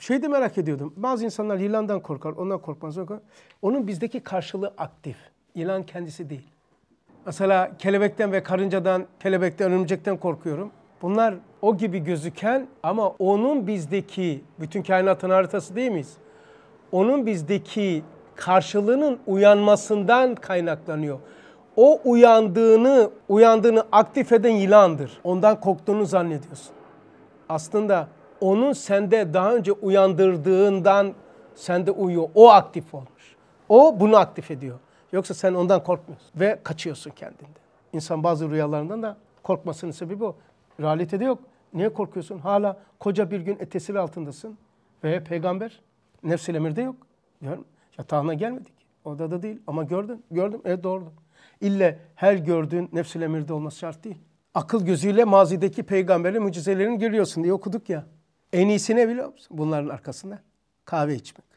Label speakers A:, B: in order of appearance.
A: şey de merak ediyordum. Bazı insanlar yılandan korkar, ondan korkmaz. Onun bizdeki karşılığı aktif. Yılan kendisi değil. Mesela kelebekten ve karıncadan, kelebekten, örümcekten korkuyorum. Bunlar o gibi gözüken ama onun bizdeki bütün kainatın haritası değil miyiz? Onun bizdeki karşılığının uyanmasından kaynaklanıyor. O uyandığını, uyandığını aktif eden yılandır. Ondan korktuğunu zannediyorsun. Aslında onun sende daha önce uyandırdığından sende uyuyor. O aktif olmuş. O bunu aktif ediyor. Yoksa sen ondan korkmuyorsun ve kaçıyorsun kendinde. İnsan bazı rüyalarından da korkmasının sebebi o. Realitede yok. Niye korkuyorsun? Hala koca bir gün etesir altındasın. Ve peygamber nefsil emirde yok. Diyorum. Yatağına gelmedik. Orada da değil. Ama gördün. Gördüm. Evet doğru. İlle her gördüğün nefsil emirde olması şart değil. Akıl gözüyle mazideki peygamberin mucizelerini görüyorsun diye okuduk ya. En iyisi ne biliyor musun? Bunların arkasında kahve içmek.